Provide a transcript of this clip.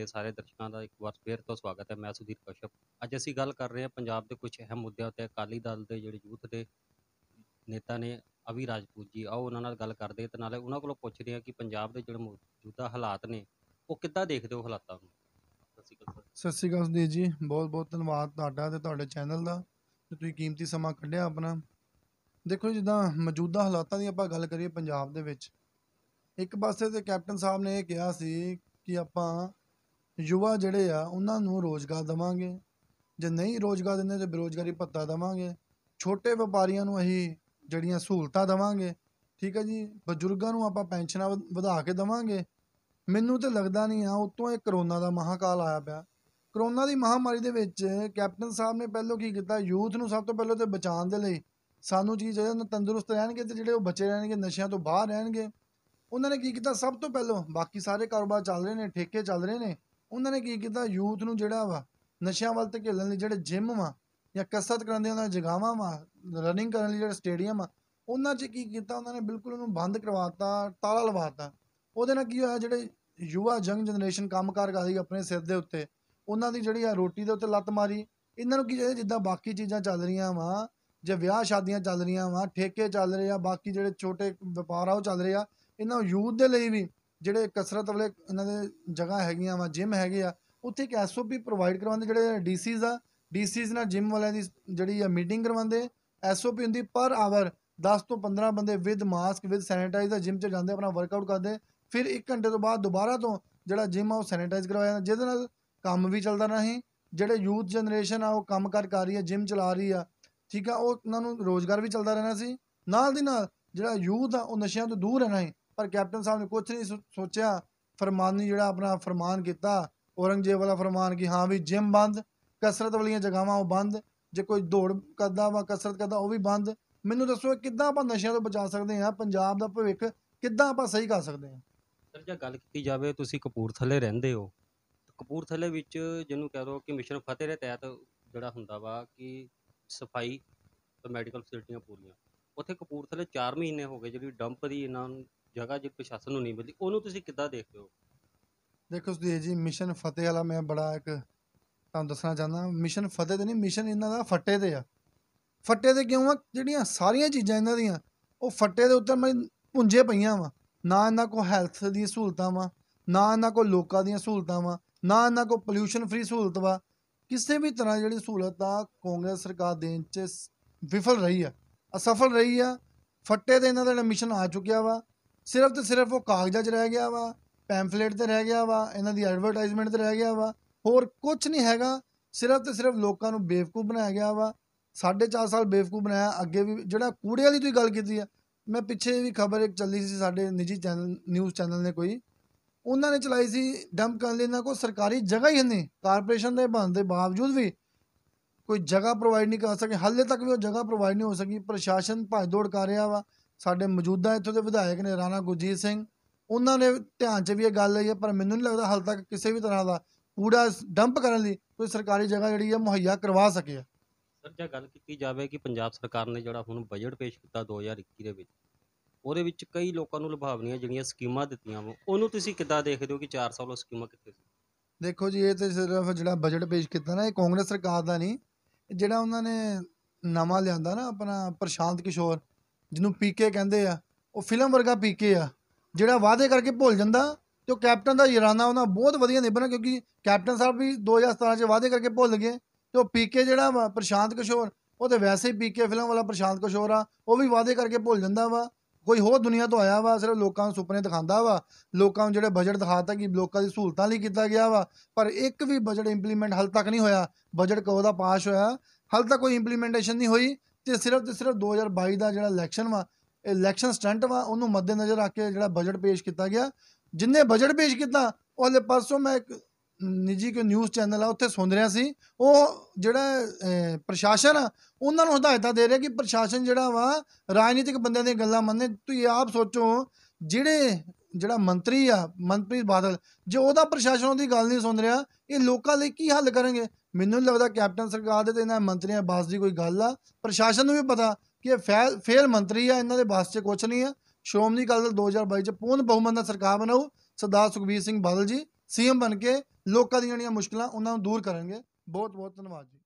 ਦੇ ਸਾਰੇ ਦਰਸ਼ਕਾਂ ਦਾ ਇੱਕ ਵਾਰ ਫੇਰ ਤੋਂ ਸਵਾਗਤ ਹੈ ਮੈਂ ਸੁਧੀਰ ਕਸ਼ਪ ਅੱਜ ਅਸੀਂ ਗੱਲ ਕਰ ਰਹੇ ਹਾਂ ਪੰਜਾਬ ਦੇ ਕੁਝ ਅਹਿਮ ਮੁੱਦਿਆਂ ਉੱਤੇ ਅਕਾਲੀ ਦਲ ਦੇ ਜਿਹੜੇ ਯੂਥ ਦੇ ਨੇਤਾ ਨੇ ਅਵੀ ਰਾਜਪੂਤ ਜੀ ਆਓ ਉਹਨਾਂ ਨਾਲ ਗੱਲ ਕਰਦੇ ਤੇ ਨਾਲੇ ਉਹਨਾਂ ਕੋਲੋਂ ਪੁੱਛਦੇ ਹਾਂ ਕਿ ਪੰਜਾਬ ਦੇ ਜਿਹੜੇ ਮੌਜੂਦਾ ਹਾਲਾਤ ਨੇ ਉਹ ਕਿੱਦਾਂ ਦੇਖਦੇ ਹੋ ਹਾਲਾਤਾਂ ਨੂੰ ਸਤਿ ਸ਼੍ਰੀ ਅਕਾਲ ਸਤਿ ਸ਼੍ਰੀ ਅਕਾਲ ਜੀ ਬਹੁਤ ਬਹੁਤ ਧੰਨਵਾਦ ਤੁਹਾਡਾ ਤੇ ਤੁਹਾਡੇ ਚੈਨਲ ਦਾ ਤੇ ਤੁਸੀਂ ਕੀਮਤੀ ਸਮਾਂ ਕੱਢਿਆ ਆਪਣਾ ਦੇਖੋ ਜਿੱਦਾਂ ਮੌਜੂਦਾ ਹਾਲਾਤਾਂ ਦੀ ਆਪਾਂ ਗੱਲ ਕਰੀਏ ਪੰਜਾਬ ਦੇ ਵਿੱਚ ਇੱਕ ਪਾਸੇ ਤੇ ਕੈਪਟਨ ਸਾਹਿਬ ਨੇ ਇਹ ਕਿਹਾ ਸੀ ਕਿ ਆਪਾਂ ਯੁਵਾ ਜਿਹੜੇ ਆ ਉਹਨਾਂ ਨੂੰ ਰੋਜ਼ਗਾਰ ਦੇਵਾਂਗੇ ਜੇ ਨਹੀਂ ਰੋਜ਼ਗਾਰ ਦਿੰਦੇ ਤੇ ਬੇਰੋਜ਼ਗਾਰੀ ਭੱਤਾ ਦੇਵਾਂਗੇ ਛੋਟੇ ਵਪਾਰੀਆਂ ਨੂੰ ਅਸੀਂ ਜਿਹੜੀਆਂ ਸਹੂਲਤਾਂ ਦੇਵਾਂਗੇ ਠੀਕ ਹੈ ਜੀ ਬਜ਼ੁਰਗਾਂ ਨੂੰ ਆਪਾਂ ਪੈਨਸ਼ਨਾਂ ਵਧਾ ਕੇ ਦੇਵਾਂਗੇ ਮੈਨੂੰ ਤਾਂ ਲੱਗਦਾ ਨਹੀਂ ਆ ਉਤੋਂ ਇਹ ਕਰੋਨਾ ਦਾ ਮਹਾਕਾਲ ਆਇਆ ਪਿਆ ਕਰੋਨਾ ਦੀ ਮਹਾਮਾਰੀ ਦੇ ਵਿੱਚ ਕੈਪਟਨ ਸਾਹਿਬ ਨੇ ਪਹਿਲਾਂ ਕੀ ਕੀਤਾ ਯੂਥ ਨੂੰ ਸਭ ਤੋਂ ਪਹਿਲਾਂ ਤੇ ਬਚਾਉਣ ਦੇ ਲਈ ਸਾਨੂੰ ਚੀਜ਼ ਜਿਹੜਾ ਉਹਨਾਂ ਤੰਦਰੁਸਤ ਰਹਿਣਗੇ ਤੇ ਜਿਹੜੇ ਉਹ ਬਚੇ ਰਹਿਣਗੇ ਨਸ਼ਿਆਂ ਤੋਂ ਬਾਹਰ ਰਹਿਣਗੇ ਉਹਨਾਂ ਨੇ ਕੀ ਕੀਤਾ ਸਭ ਤੋਂ ਪਹਿਲਾਂ ਬਾਕੀ ਸਾਰੇ ਕਾਰੋਬਾਰ ਚੱਲ ਰਹੇ ਨੇ ਠੇਕੇ ਚੱਲ ਰਹੇ ਨੇ ਉਹਨਾਂ ਨੇ ਕੀ ਕੀਤਾ ਯੂਥ ਨੂੰ ਜਿਹੜਾ ਵਾ ਨਸ਼ਿਆਂ ਵੱਲ ਤੇ ਘੇਲਣ ਲਈ ਜਿਹੜੇ ਜਿਮ ਵਾ ਜਾਂ ਕਸਰਤ ਕਰਨ ਦੇ ਉਹਨਾਂ ਜਗਾਵਾਂ ਵਾ ਰਨਿੰਗ ਕਰਨ ਲਈ ਜਿਹੜੇ ਸਟੇਡੀਅਮ ਆ ਉਹਨਾਂ 'ਚ ਕੀ ਕੀਤਾ ਉਹਨਾਂ ਨੇ ਬਿਲਕੁਲ ਉਹਨੂੰ ਬੰਦ ਕਰਵਾਤਾ ਤਾਲਾ ਲਵਾਤਾ ਉਹਦੇ ਨਾਲ ਕੀ ਹੋਇਆ ਜਿਹੜੇ ਯੁਵਾ ਜੰਗ ਜਨਰੇਸ਼ਨ ਕੰਮਕਾਰ ਕਰਦੀ ਆਪਣੇ ਸਿਰ ਦੇ ਉੱਤੇ ਉਹਨਾਂ ਦੀ ਜਿਹੜੀ ਆ ਰੋਟੀ ਦੇ ਉੱਤੇ ਲੱਤ ਮਾਰੀ ਇਹਨਾਂ ਨੂੰ ਕੀ ਚਾਹੀਦਾ ਜਿੱਦਾਂ ਬਾਕੀ ਚੀਜ਼ਾਂ ਚੱਲ ਰਹੀਆਂ ਵਾ ਜੇ ਵਿਆਹ ਸ਼ਾਦੀਆਂ ਚੱਲ ਰਹੀਆਂ ਵਾ ਠੇਕੇ ਚੱਲ ਰਹੇ ਆ ਬਾਕੀ ਜਿਹੜੇ ਛੋਟੇ ਵਪਾਰ ਆ ਉਹ ਚੱਲ ਰਹੇ ਆ ਇਹਨਾਂ ਯੂਥ ਦੇ ਲਈ ਵੀ ਜਿਹੜੇ ਕਸਰਤ ਵਾਲੇ ਇਹਨਾਂ ਦੇ ਜਗ੍ਹਾ ਹੈਗੀਆਂ ਵਾ ਜਿਮ ਹੈਗੇ ਆ ਉੱਥੇ ਇੱਕ ਐਸਓਪੀ ਪ੍ਰੋਵਾਈਡ ਕਰਵਾਉਂਦੇ ਜਿਹੜੇ ਡੀਸੀਜ਼ ਆ ਡੀਸੀਜ਼ ਨਾਲ ਜਿਮ ਵਾਲਿਆਂ ਦੀ ਜਿਹੜੀ ਆ ਮੀਟਿੰਗ ਕਰਵਾਉਂਦੇ ਐਸਓਪੀ ਹੁੰਦੀ ਪਰ ਆਵਰ 10 ਤੋਂ 15 ਬੰਦੇ with mask with sanitiser gym 'ਚ ਜਾਂਦੇ ਆਪਣਾ ਵਰਕਆਊਟ ਕਰਦੇ ਫਿਰ 1 ਘੰਟੇ ਤੋਂ ਬਾਅਦ ਦੁਬਾਰਾ ਤੋਂ ਜਿਹੜਾ ਜਿਮ ਆ ਉਹ ਸੈਨੀਟਾਈਜ਼ ਕਰਵਾਇਆ ਜਾਂਦਾ ਜਿਹਦੇ ਨਾਲ ਕੰਮ ਵੀ ਚੱਲਦਾ ਨਹੀਂ ਜਿਹੜੇ ਯੂਥ ਜਨਰੇਸ਼ਨ ਆ ਉਹ ਕੰਮ ਕਰ ਕਰ ਰਹੀ ਆ ਜਿਮ ਚਲਾ ਰਹੀ ਆ ਠੀਕ ਆ ਉਹ ਉਹਨਾਂ ਨੂੰ ਰੋਜ਼ਗਾਰ ਵੀ ਚੱਲਦਾ ਰਹਿਣਾ ਸੀ ਨਾਲ ਦੀ ਨਾਲ ਜਿਹੜਾ ਯੂਥ ਆ ਉਹ ਨਸ਼ਿਆਂ ਤੋਂ ਦੂਰ ਰਹਿਣਾ ਹੈ ਪਰ ਕੈਪਟਨ ਸਾਹਿਬ ਨੇ ਕੁਝ ਨਹੀਂ ਸੋਚਿਆ ਫਰਮਾਨ ਜਿਹੜਾ ਆਪਣਾ ਫਰਮਾਨ ਕੀਤਾ ਔਰੰਗਜ਼ੇਬ ਵਾਲਾ ਫਰਮਾਨ ਕਿ ਹਾਂ ਵੀ ਜਿਮ ਬੰਦ ਕਸਰਤ ਵਾਲੀਆਂ ਜਗਾਵਾਂ ਉਹ ਬੰਦ ਜੇ ਕੋਈ ਦੌੜ ਕਰਦਾ ਵਾ ਕਸਰਤ ਕਰਦਾ ਉਹ ਵੀ ਬੰਦ ਮੈਨੂੰ ਦੱਸੋ ਕਿੱਦਾਂ ਆਪਾਂ ਨਸ਼ਿਆਂ ਤੋਂ ਬਚਾ ਸਕਦੇ ਹਾਂ ਪੰਜਾਬ ਦਾ ਭਵਿੱਖ ਕਿੱਦਾਂ ਆਪਾਂ ਸਹੀ ਕਰ ਸਕਦੇ ਹਾਂ ਸਰ ਜੇ ਗੱਲ ਕੀਤੀ ਜਾਵੇ ਤੁਸੀਂ ਕਪੂਰਥਲੇ ਰਹਿੰਦੇ ਹੋ ਕਪੂਰਥਲੇ ਵਿੱਚ ਜਿਹਨੂੰ ਕਹਿ ਦੋ ਕਿ ਮਿਸ਼ਨ ਫਤਿਹ ਦੇ ਤਹਿਤ ਜਿਹੜਾ ਹੁੰਦਾ ਵਾ ਕਿ ਸਫਾਈ ਤੇ ਮੈਡੀਕਲ ਫੈਸਿਲਿਟੀਆਂ ਪੂਰੀਆਂ ਉੱਥੇ ਕਪੂਰਥਲੇ 4 ਮਹੀਨੇ ਹੋ ਗਏ ਜਿਹੜੀ ਡੰਪ ਦੀ ਇਹਨਾਂ ਨੂੰ ਜਗ੍ਹਾ ਜੇ ਪ੍ਰਸ਼ਾਸਨ ਨੂੰ ਨਹੀਂ ਮਿਲਦੀ ਉਹਨੂੰ ਤੁਸੀਂ ਕਿੱਦਾਂ ਦੇਖਦੇ ਹੋ ਦੇਖੋ ਸੁਦੇਸ਼ ਜੀ ਮਿਸ਼ਨ ਫਤਿਹ ਵਾਲਾ ਮੈਂ ਬੜਾ ਇੱਕ ਤੁਹਾਨੂੰ ਦੱਸਣਾ ਚਾਹੁੰਦਾ ਮਿਸ਼ਨ ਫਤਿਹ ਤੇ ਨਹੀਂ ਮਿਸ਼ਨ ਇਹਨਾਂ ਦਾ ਫੱਟੇ ਤੇ ਆ ਫੱਟੇ ਤੇ ਕਿਉਂ ਆ ਜਿਹੜੀਆਂ ਸਾਰੀਆਂ ਚੀਜ਼ਾਂ ਇਹਨਾਂ ਦੀਆਂ ਉਹ ਫੱਟੇ ਦੇ ਉੱਤੇ ਮੈਂ ਪੁੰਜੇ ਪਈਆਂ ਵਾ ਨਾ ਇਹਨਾਂ ਕੋ ਹੈਲਥ ਦੀ ਸਹੂਲਤਾਂ ਵਾ ਨਾ ਇਹਨਾਂ ਕੋ ਲੋਕਾਂ ਦੀਆਂ ਸਹੂਲਤਾਂ ਵਾ ਨਾ ਇਹਨਾਂ ਕੋ ਪੋਲੂਸ਼ਨ ਫ੍ਰੀ ਸਹੂਲਤ ਵਾ ਕਿਸੇ ਵੀ ਤਰ੍ਹਾਂ ਜਿਹੜੀ ਸਹੂਲਤ ਆ ਕਾਂਗਰਸ ਸਰਕਾਰ ਦੇਣ ਚ ਵਿਫਲ ਰਹੀ ਆ ਅਸਫਲ ਰਹੀ ਆ ਫੱਟੇ ਦੇ ਇਹਨਾਂ ਦਾ ਜਿਹੜਾ ਮਿਸ਼ਨ ਆ ਚੁੱਕਿਆ ਵਾ ਸਿਰਫ ਤੇ ਸਿਰਫ ਉਹ ਕਾਗਜ਼ਾਂ 'ਚ ਰਹਿ ਗਿਆ ਵਾ ਪੈਂਫਲੇਟ ਤੇ ਰਹਿ ਗਿਆ ਵਾ ਇਹਨਾਂ ਦੀ ਐਡਵਰਟਾਈਜ਼ਮੈਂਟ ਤੇ ਰਹਿ ਗਿਆ ਵਾ ਹੋਰ ਕੁਝ ਨਹੀਂ ਹੈਗਾ ਸਿਰਫ ਤੇ ਸਿਰਫ ਲੋਕਾਂ ਨੂੰ ਬੇਵਕੂਫ ਬਣਾਇਆ ਗਿਆ ਵਾ 4.5 ਸਾਲ ਬੇਵਕੂਫ ਬਣਾਇਆ ਅੱਗੇ ਵੀ ਜਿਹੜਾ ਕੂੜੇ ਵਾਲੀ ਤੁਸੀਂ ਗੱਲ ਕੀਤੀ ਆ ਮੈਂ ਪਿੱਛੇ ਵੀ ਖਬਰ ਇੱਕ ਚੱਲੀ ਸੀ ਸਾਡੇ ਨਿੱਜੀ ਚੈਨਲ ਨਿਊਜ਼ ਚੈਨਲ ਨੇ ਕੋਈ ਉਹਨਾਂ ਨੇ ਚਲਾਈ ਸੀ ਡੰਪ ਕਰਨ ਲਈ ਇਹਨਾਂ ਕੋ ਸਰਕਾਰੀ ਜਗ੍ਹਾ ਹੀ ਨਹੀਂ ਕਾਰਪੋਰੇਸ਼ਨ ਦੇ ਬੰਦ ਦੇ ਬਾਵਜੂਦ ਵੀ ਕੋਈ ਜਗ੍ਹਾ ਪ੍ਰੋਵਾਈਡ ਨਹੀਂ ਕਰ ਸਕੇ ਹਾਲੇ ਤੱਕ ਵੀ ਉਹ ਜਗ੍ਹਾ ਪ੍ਰੋਵਾਈਡ ਨਹੀਂ ਹੋ ਸਕੀ ਪ੍ਰਸ਼ਾਸਨ ਭੱਜ ਦੌੜ ਕਰ ਰਿਹਾ ਵਾ ਸਾਡੇ ਮੌਜੂਦਾ ਇੱਥੋਂ ਦੇ ਵਿਧਾਇਕ ਨੇ ਰਾਣਾ ਗੁਰਜੀਤ ਸਿੰਘ ਉਹਨਾਂ ਨੇ ਧਿਆਨ 'ਚ ਵੀ ਇਹ ਗੱਲ ਲਈ ਹੈ ਪਰ ਮੈਨੂੰ ਨਹੀਂ ਲੱਗਦਾ ਹਾਲ ਤੱਕ ਕਿਸੇ ਵੀ ਤਰ੍ਹਾਂ ਦਾ ਕੂੜਾ ਡੰਪ ਕਰਨ ਲਈ ਕੋਈ ਸਰਕਾਰੀ ਜਗ੍ਹਾ ਜਿਹੜੀ ਹੈ ਮੁਹੱਈਆ ਕਰਵਾ ਸਕੇ ਸਰ ਜੇ ਗੱਲ ਕੀਤੀ ਜਾਵੇ ਕਿ ਪੰਜਾਬ ਸਰਕਾਰ ਨੇ ਜਿਹੜਾ ਹੁਣ ਬਜਟ ਪੇਸ਼ ਕੀਤਾ 2021 ਦੇ ਵਿੱਚ ਉਹਦੇ ਵਿੱਚ ਕਈ ਲੋਕਾਂ ਨੂੰ ਲੁਭਾਵਣੀਆਂ ਜਿਹੜੀਆਂ ਸਕੀਮਾਂ ਦਿੱਤੀਆਂ ਵਾ ਉਹਨੂੰ ਤੁਸੀਂ ਕਿੱਦਾਂ ਦੇਖਦੇ ਹੋ ਕਿ 4 ਸਾਲ ਉਹ ਸਕੀਮਾਂ ਕਿੱਥੇ ਸੀ ਦੇਖੋ ਜੀ ਇਹ ਤੇ ਸਿਰਫ ਜਿਹੜਾ ਬਜਟ ਪੇਸ਼ ਕੀਤਾ ਨਾ ਇਹ ਕਾਂਗਰਸ ਸਰਕਾਰ ਦਾ ਨਹੀਂ ਜਿਹੜਾ ਉਹਨਾਂ ਨੇ ਨਵਾਂ ਲਿਆਂਦਾ ਨਾ ਆਪਣਾ ਪ੍ਰਸ਼ਾਂਤ ਕਿਸ਼ੋਰ ਜਿਹਨੂੰ ਪੀਕੇ ਕਹਿੰਦੇ ਆ ਉਹ ਫਿਲਮ ਵਰਗਾ ਪੀਕੇ ਆ ਜਿਹੜਾ ਵਾਅਦੇ ਕਰਕੇ ਭੁੱਲ ਜਾਂਦਾ ਤੇ ਉਹ ਕੈਪਟਨ ਦਾ ਯਰਾਨਾ ਉਹਨਾਂ ਬਹੁਤ ਵਧੀਆ ਨਿਭਣਾ ਕਿਉਂਕਿ ਕੈਪਟਨ ਸਾਹਿਬ ਵੀ 2017 ਚ ਵਾਅਦੇ ਕਰਕੇ ਭੁੱਲ ਗਏ ਤੇ ਉਹ ਪੀਕੇ ਜਿਹੜਾ ਪ੍ਰਸ਼ਾਂਤ ਕਿਸ਼ੋਰ ਉਹ ਤੇ ਵੈਸੇ ਹੀ ਪੀਕੇ ਫਿਲਮ ਵਾਲਾ ਪ੍ਰਸ਼ਾਂਤ ਕਿਸ਼ੋਰ ਆ ਉਹ ਵੀ ਵਾਅਦੇ ਕਰਕੇ ਭੁੱਲ ਜਾਂਦਾ ਵਾ ਕੋਈ ਹੋਰ ਦੁਨੀਆ ਤੋਂ ਆਇਆ ਵਾ ਸਿਰਫ ਲੋਕਾਂ ਨੂੰ ਸੁਪਨੇ ਦਿਖਾਉਂਦਾ ਵਾ ਲੋਕਾਂ ਨੂੰ ਜਿਹੜੇ ਬਜਟ ਦਿਖਾਤਾ ਕਿ ਲੋਕਾਂ ਦੀ ਸਹੂਲਤਾਂ ਲਈ ਕੀਤਾ ਗਿਆ ਵਾ ਪਰ ਇੱਕ ਵੀ ਬਜਟ ਇੰਪਲੀਮੈਂਟ ਹਲ ਤੱਕ ਨਹੀਂ ਹੋਇਆ ਬਜਟ ਕਦੋਂ ਦਾ ਪਾਸ ਹੋਇਆ ਹਲ ਤੱਕ ਕੋਈ ਇੰਪਲੀਮੈਂਟੇਸ਼ਨ ਨਹੀਂ ਹੋਈ ਤੇ ਸਿਰਫ ਤੇ ਸਿਰਫ 2022 ਦਾ ਜਿਹੜਾ ਇਲੈਕਸ਼ਨ ਵਾ ਇਲੈਕਸ਼ਨ ਸਟੰਟ ਵਾ ਉਹਨੂੰ ਮੱਦੇ ਨਜ਼ਰ ਰੱਖ ਕੇ ਜਿਹੜਾ ਬਜਟ ਪੇਸ਼ ਕੀਤਾ ਗਿਆ ਜਿੰਨੇ ਬਜਟ ਪੇਸ਼ ਕੀਤਾ ਉਹਦੇ ਪਰਸੋਂ ਮੈਂ ਇੱਕ ਨਿੱਜੀ ਕੋ ਨਿਊਜ਼ ਚੈਨਲ ਆ ਉੱਥੇ ਸੁਣ ਰਿਹਾ ਸੀ ਉਹ ਜਿਹੜਾ ਪ੍ਰਸ਼ਾਸਨ ਆ ਉਹਨਾਂ ਨੂੰ ਹਦਾਇਤਾਂ ਦੇ ਰਿਹਾ ਕਿ ਪ੍ਰਸ਼ਾਸਨ ਜਿਹੜਾ ਵਾ ਰਾਜਨੀਤਿਕ ਬੰਦਿਆਂ ਦੀਆਂ ਗੱਲਾਂ ਮੰਨੇ ਤੁਸੀਂ ਆਪ ਸੋਚੋ ਜਿਹੜੇ ਜਿਹੜਾ ਮੰਤਰੀ ਆ ਮਨਪ੍ਰੀਤ ਬਾਦਲ ਜੇ ਉਹਦਾ ਪ੍ਰਸ਼ਾਸਨ ਉਹਦੀ ਗੱਲ ਨਹੀਂ ਸੁਣ ਰਿਹਾ ਇਹ ਲੋਕਾਂ ਲਈ ਕੀ ਹੱਲ ਕਰਨਗੇ ਮੈਨੂੰ ਲੱਗਦਾ ਕੈਪਟਨ ਸਰਕਾਰ ਦੇ ਤੇ ਇਹਨਾਂ ਮੰਤਰੀਆਂ ਬਾਸ ਦੀ ਕੋਈ ਗੱਲ ਆ ਪ੍ਰਸ਼ਾਸਨ ਨੂੰ ਵੀ ਪਤਾ ਕਿ ਇਹ ਫੇਲ ਮੰਤਰੀ ਆ ਇਹਨਾਂ ਦੇ ਬਾਸ 'ਚ ਕੁਝ ਨਹੀਂ ਆ ਸ਼ੋਮਨੀ ਗੱਲ 2022 'ਚ ਪੂਰਨ ਬਹੁਮਤ ਨਾਲ ਸਰਕਾਰ ਬਣਾਉ ਸਰਦਾਰ ਸੁਖਬੀਰ ਸਿੰਘ ਬਾਦਲ ਜੀ ਸੀਐਮ ਬਣ ਕੇ ਲੋਕਾਂ ਦੀਆਂ ਜਿਹੜੀਆਂ ਮੁਸ਼ਕਲਾਂ ਉਹਨਾਂ ਨੂੰ ਦੂਰ ਕਰਨਗੇ ਬਹੁਤ ਬਹੁਤ ਧੰਨਵਾਦ ਜੀ